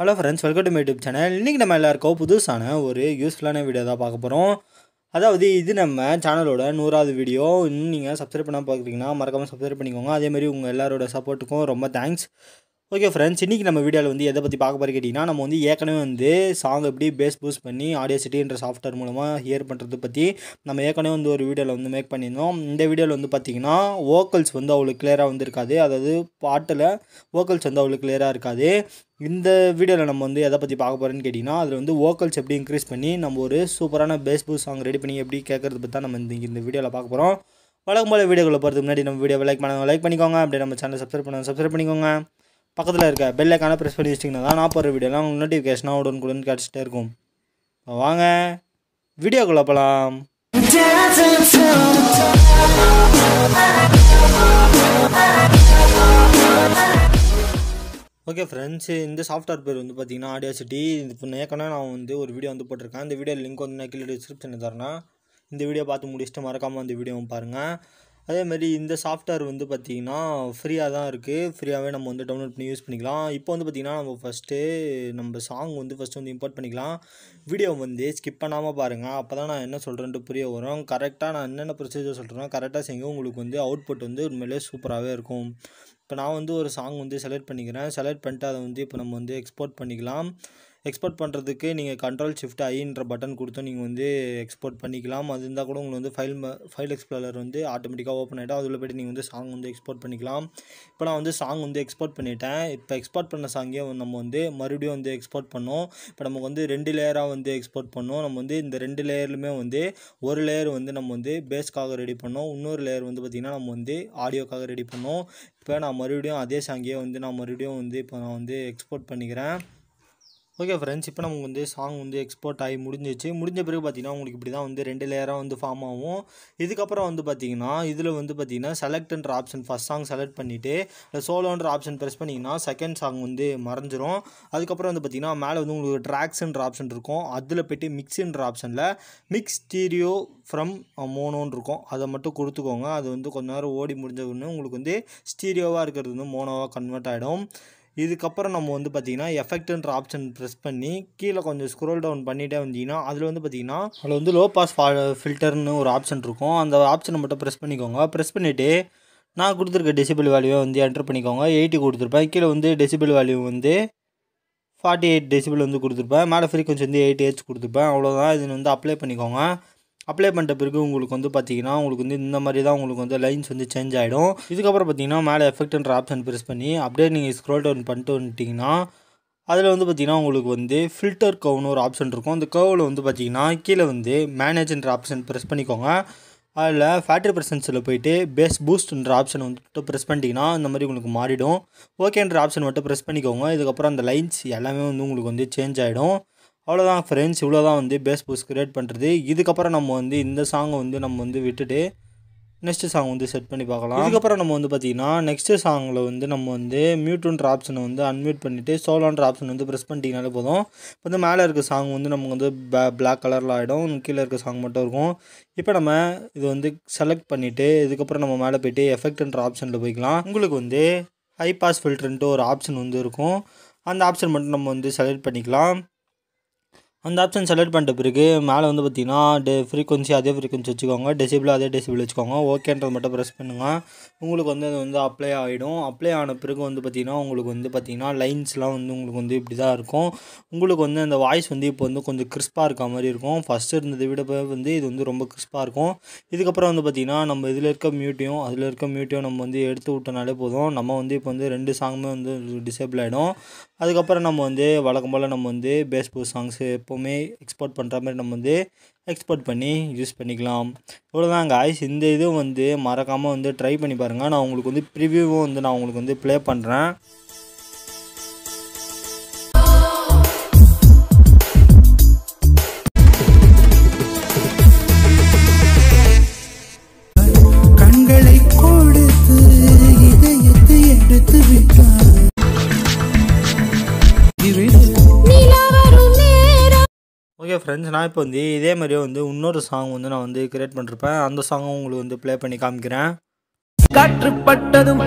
Hello friends welcome to YouTube channel இன்றைக்கி நம்ம எல்லாருக்கும் புதுசான ஒரு யூஸ்ஃபுல்லான வீடியோ தான் பார்க்க போகிறோம் அதாவது இது நம்ம சேனலோட நூறாவது வீடியோ நீங்கள் சப்ஸ்கிரைப் பண்ணால் பார்க்குறீங்கன்னா மறக்காமல் சப்ஸ்கிரைப் பண்ணிக்கோங்க அதேமாதிரி உங்கள் எல்லாரோட சப்போர்ட்டுக்கும் ரொம்ப தேங்க்ஸ் ஓகே ஃப்ரெண்ட்ஸ் இன்றைக்கி நம்ம வீடியோவில் வந்து எதை பற்றி பார்க்க போகிற கேட்டிங்கன்னா நம்ம வந்து ஏற்கனவே வந்து சாங் எப்படி பேஸ் பூஸ் பண்ணி ஆடியோ சிட்டின்ற சாஃப்ட்வேர் மூலமாக ஹியர் பண்ணுறது பற்றி நம்ம ஏற்கனவே வந்து ஒரு வீடியோவில் வந்து மேக் பண்ணியிருந்தோம் இந்த வீடியோவில் வந்து பார்த்திங்கன்னா ஓக்கல்ஸ் வந்து அவ்வளோ கிளியராக வந்து இருக்காது அதாவது பாட்டில் ஓக்கல்ஸ் வந்து அவ்வளோ கிளியராக இருக்காது இந்த வீடியோவில் நம்ம வந்து எதை பற்றி பார்க்க போகிறோன்னு கேட்டிங்கன்னா அதில் வந்து ஓக்கல்ஸ் எப்படி இன்க்ரீஸ் பண்ணி நம்ம ஒரு சூப்பரான பேஸ் பூஸ் சாங் ரெடி பண்ணி எப்படி கேட்குறது பற்றி தான் நம்ம இந்த வீடியோவில் பார்க்க போகிறோம் வழக்கம் போல் வீடியோக்குள்ளே போகிறதுக்கு முன்னாடி நம்ம வீடியோவை லைக் பண்ணுங்கள் லைக் பண்ணிக்கோங்க அப்படியே நம்ம சேனல் சப்ஸ்கிரைப் பண்ணுங்கள் சப்ஸ்கிரைப் பண்ணிக்கோங்க பக்கத்தில் இருக்க பெல்லைக்கான ப்ரெஸ் பண்ணி வச்சிங்கன்னா தான் நான் போகிற வீடியோலாம் உங்கள் நோட்டிஃபிகேஷனாக உடனுக்குடன் கிடச்சிட்டே இருக்கும் வாங்க வீடியோக்குள்ளே போகலாம் ஓகே ஃப்ரெண்ட்ஸ் இந்த சாஃப்ட்வேர் பேர் வந்து பார்த்தீங்கன்னா ஆடியோ சிட்டி இப்போ நேக்கனா நான் வந்து ஒரு வீடியோ வந்து போட்டிருக்கேன் இந்த வீடியோ லிங்க் வந்து நான் கீழே டிஸ்கிரிப்ஷனில் தரேன்னா இந்த வீடியோ பார்த்து முடிச்சுட்டு மறக்காமல் அந்த வீடியோவும் பாருங்கள் மாதிரி இந்த சாஃப்ட்வேர் வந்து பார்த்திங்கன்னா ஃப்ரீயாக தான் இருக்குது ஃப்ரீயாகவே நம்ம வந்து டவுன்லோட் பண்ணி யூஸ் பண்ணிக்கலாம் இப்போ வந்து பார்த்திங்கன்னா நம்ம ஃபஸ்ட்டு நம்ம சாங் வந்து ஃபஸ்ட்டு வந்து இம்போர்ட் பண்ணிக்கலாம் வீடியோ வந்து ஸ்கிப் பண்ணாமல் பாருங்கள் அப்போ தான் நான் என்ன சொல்கிறேன்ட்டு புரிய வரும் கரெக்டாக நான் என்னென்ன ப்ரொசீஜர் சொல்கிறேன்னா கரெக்டாக செய்யுங்க உங்களுக்கு வந்து அவுட்புட் வந்து உண்மையிலே சூப்பராகவே இருக்கும் இப்போ நான் வந்து ஒரு சாங் வந்து செலக்ட் பண்ணிக்கிறேன் செலக்ட் பண்ணிட்டு அதை வந்து இப்போ நம்ம வந்து எக்ஸ்போர்ட் பண்ணிக்கலாம் எக்ஸ்போர்ட் பண்ணுறதுக்கு நீங்கள் கண்ட்ரோல் ஷிஃப்ட் ஐன்ற பட்டன் கொடுத்து நீங்கள் வந்து எக்ஸ்போர்ட் பண்ணிக்கலாம் அது இருந்தால் கூட உங்களுக்கு வந்து ஃபைல் ஃபைல் எக்ஸ்ப்ளோரர் வந்து ஆட்டோமேட்டிக்காக ஓப்பன் ஆகிடும் அதில் போய்ட்டு நீங்கள் வந்து சாங் வந்து எக்ஸ்போர்ட் பண்ணிக்கலாம் இப்போ நான் வந்து சாங் வந்து எக்ஸ்போர்ட் பண்ணிட்டேன் இப்போ எக்ஸ்போர்ட் பண்ண சாங்கே நம்ம வந்து மறுபடியும் வந்து எக்ஸ்போர்ட் பண்ணோம் இப்போ நமக்கு வந்து ரெண்டு லேயராக வந்து எக்ஸ்போர்ட் பண்ணோம் நம்ம வந்து இந்த ரெண்டு லேயர்லுமே வந்து ஒரு லேயர் வந்து நம்ம வந்து பேஸ்க்காக ரெடி பண்ணோம் இன்னொரு லேயர் வந்து பார்த்திங்கன்னா நம்ம வந்து ஆடியோக்காக ரெடி பண்ணோம் இப்போ நான் மறுபடியும் அதே சாங்கே வந்து நான் மறுபடியும் வந்து இப்போ நான் வந்து எக்ஸ்போர்ட் பண்ணிக்கிறேன் ஓகே ஃப்ரெண்ட்ஸ் இப்போ நமக்கு வந்து சாங் வந்து எக்ஸ்போர்ட் ஆகி முடிஞ்சிச்சு முடிஞ்ச பிறகு பார்த்தீங்கன்னா உங்களுக்கு இப்படி தான் வந்து ரெண்டு லேயராக வந்து ஃபார்ம் ஆகும் இதுக்கப்புறம் வந்து பார்த்திங்கன்னா இதில் வந்து பார்த்திங்கன்னா செலக்ட்ன்ற ஆப்ஷன் ஃபஸ்ட் சாங் செலக்ட் பண்ணிவிட்டு சோலோன்ற ஆப்ஷன் ப்ரெஸ் பண்ணிங்கன்னா செகண்ட் சாங் வந்து மறைஞ்சிரும் அதுக்கப்புறம் வந்து பார்த்தீங்கன்னா மேலே வந்து உங்களுக்கு ட்ராக்ஸுன்ற ஆப்ஷன் இருக்கும் அதில் போய்ட்டு மிக்ஸுன்ற ஆப்ஷனில் மிக்ஸ் ஸ்டீரியோ ஃப்ரம் மோனோன்னு இருக்கும் அதை மட்டும் கொடுத்துக்கோங்க அது வந்து கொஞ்ச நேரம் ஓடி முடிஞ்ச உங்களுக்கு வந்து ஸ்டீரியோவாக இருக்கிறது வந்து மோனோவாக கன்வெர்ட் ஆகிடும் இதுக்கப்புறம் நம்ம வந்து பார்த்திங்கன்னா எஃபெக்ட்ன்ற ஆப்ஷன் ப்ரெஸ் பண்ணி கீழே கொஞ்சம் ஸ்க்ரோல் டவுன் பண்ணிட்டே வந்தீங்கன்னா அதில் வந்து பார்த்தீங்கன்னா அதில் வந்து லோ பாஸ் ஃபில்டர்னு ஒரு ஆப்ஷன் இருக்கும் அந்த ஆப்ஷனை மட்டும் ப்ரெஸ் பண்ணிக்கோங்க ப்ரெஸ் பண்ணிவிட்டு நான் கொடுத்துருக்க டெசிபிள் வேல்யூவை வந்து என்டர் பண்ணிக்கோங்க எயிட்டி கொடுத்துருப்பேன் கீழே வந்து டெசிபிள் வேல்யூ வந்து ஃபார்ட்டி எயிட் டெசிபிள் வந்து கொடுத்துருப்பேன் மேலே ஃப்ரீக்வன்சி வந்து எயிட்டி ஹெச் கொடுத்துருப்பேன் அவ்வளோதான் இது வந்து அப்ளை பண்ணிக்கோங்க அப்ளை பண்ணிட்ட பிறகு உங்களுக்கு வந்து பார்த்தீங்கன்னா உங்களுக்கு வந்து இந்த மாதிரி தான் உங்களுக்கு வந்து லைன்ஸ் வந்து சேஞ்ச் ஆகிடும் இதுக்கப்புறம் பார்த்தீங்கன்னா மேலே எஃபெக்ட்ன்ற ஆப்ஷன் ப்ரெஸ் பண்ணி அப்படியே நீங்கள் ஸ்க்ரோல் டவுன் பண்ணிட்டு வந்துட்டிங்கன்னா அதில் வந்து பார்த்திங்கன்னா உங்களுக்கு வந்து ஃபில்டர் கவுன்னு ஒரு ஆப்ஷன் இருக்கும் அந்த கவுவில் வந்து பார்த்திங்கன்னா கீழே வந்து மேனேஜ்ன்ற ஆப்ஷன் ப்ரெஸ் பண்ணிக்கோங்க அதில் ஃபேக்ட்ரி ப்ரெசன்ஸில் போயிட்டு பேஸ் பூஸ்ட்ன்ற ஆப்ஷன் வந்துட்டு ப்ரெஸ் பண்ணிட்டீங்கன்னா இந்த மாதிரி உங்களுக்கு மாறிடும் ஓகேன்ற ஆப்ஷன் மட்டும் ப்ரெஸ் பண்ணிக்கோங்க இதுக்கப்புறம் அந்த லைன்ஸ் எல்லாமே வந்து உங்களுக்கு வந்து சேஞ்ச் ஆகிடும் அவ்வளோதான் ஃப்ரெண்ட்ஸ் இவ்வளோ தான் வந்து பேஸ் பூஸ் க்ரியேட் பண்ணுறது இதுக்கப்புறம் நம்ம வந்து இந்த சாங்கை வந்து நம்ம வந்து விட்டுட்டு நெக்ஸ்ட்டு சாங் வந்து செட் பண்ணி பார்க்கலாம் அதுக்கப்புறம் நம்ம வந்து பார்த்திங்கன்னா நெக்ஸ்ட்டு சாங்கில் வந்து நம்ம வந்து மியூட்டுன்ற ஆப்ஷனை வந்து அன்மியூட் பண்ணிவிட்டு சோலோன்ற ஆப்ஷன் வந்து ப்ரெஸ் பண்ணிட்டீங்கனாலே போதும் வந்து மேலே இருக்க சாங் வந்து நமக்கு வந்து பிளாக் கலரில் ஆகிடும் கீழே இருக்க சாங் மட்டும் இருக்கும் இப்போ நம்ம இது வந்து செலக்ட் பண்ணிவிட்டு இதுக்கப்புறம் நம்ம மேலே போய்ட்டு எஃபெக்ட்ன்ற ஆப்ஷனில் போய்க்கலாம் உங்களுக்கு வந்து ஹை பாஸ் ஃபில்டர்ன்ட்டு ஒரு ஆப்ஷன் வந்து இருக்கும் அந்த ஆப்ஷன் மட்டும் நம்ம வந்து செலக்ட் பண்ணிக்கலாம் அந்த ஆப்ஷன் செலக்ட் பண்ணிட்ட பிறகு மேலே வந்து பார்த்தீங்கன்னா டே ஃப்ரீக்வன்சி அதே ஃப்ரீக்வன்சி வச்சுக்கோங்க டெசிபிள் அதே டெசிபிள் வச்சுக்கோங்க ஓகேன்றது மட்டும் ப்ரெஸ் பண்ணுங்கள் உங்களுக்கு வந்து அது வந்து அப்ளை ஆகிடும் அப்ளை ஆன பிறகு வந்து பார்த்திங்கன்னா உங்களுக்கு வந்து பார்த்திங்கன்னா லைன்ஸ்லாம் வந்து உங்களுக்கு வந்து இப்படி தான் இருக்கும் உங்களுக்கு வந்து அந்த வாய்ஸ் வந்து இப்போ வந்து கொஞ்சம் கிறிஸ்பாக இருக்க மாதிரி இருக்கும் ஃபஸ்ட் இருந்ததை விட வந்து இது வந்து ரொம்ப கிறிஸ்பாக இருக்கும் இதுக்கப்புறம் வந்து பார்த்திங்கன்னா நம்ம இதில் இருக்க மியூட்டியும் அதில் இருக்க மியூட்டியும் நம்ம வந்து எடுத்து விட்டனாலே போதும் நம்ம வந்து இப்போ வந்து ரெண்டு சாங்குமே வந்து டிசேபிள் ஆகிடும் அதுக்கப்புறம் நம்ம வந்து வழக்கம் போல் நம்ம வந்து பேஸ்பூர் சாங்ஸு எப்போவுமே எக்ஸ்போர்ட் பண்ணுற மாதிரி நம்ம வந்து எக்ஸ்போர்ட் பண்ணி யூஸ் பண்ணிக்கலாம் இவ்வளோதாங்க காய்ஸ் இந்த இதுவும் வந்து மறக்காமல் வந்து ட்ரை பண்ணி பாருங்கள் நான் உங்களுக்கு வந்து ப்ரிவியூவும் வந்து நான் உங்களுக்கு வந்து ப்ளே பண்ணுறேன் ஓகே ஃப்ரெண்ட்ஸ் நான் இப்போ வந்து இதே மாதிரியே வந்து இன்னொரு சாங் வந்து நான் வந்து கிரியேட் பண்ணிருப்பேன் அந்த சாங்கும் உங்களுக்கு வந்து ப்ளே பண்ணி காமிக்கிறேன் காற்றுப்பட்டதும்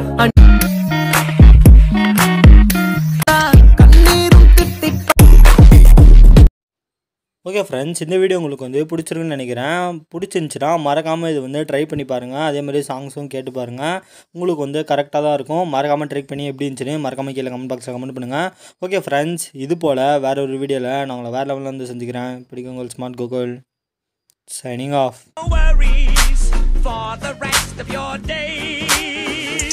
ஓகே ஃப்ரெண்ட்ஸ் இந்த வீடியோ உங்களுக்கு வந்து பிடிச்சிருக்குன்னு நினைக்கிறேன் பிடிச்சிருந்துச்சுன்னா மறக்காமல் இது வந்து ட்ரை பண்ணி பாருங்கள் அதேமாதிரி சாங்ஸும் கேட்டு பாருங்கள் உங்களுக்கு வந்து கரெக்டாக தான் இருக்கும் மறக்காமல் ட்ரை பண்ணி எப்படி இருந்துச்சுன்னு மறக்காமல் கீழே கமெண்ட் பாக்ஸில் கமெண்ட் பண்ணுங்கள் ஓகே ஃப்ரெண்ட்ஸ் இது போல் வேறு ஒரு வீடியோவில் நான் உங்களை வேறு லெவலில் வந்து செஞ்சுக்கிறேன் பிடிக்கும் உங்கள் smart Google signing off for the rest of your days.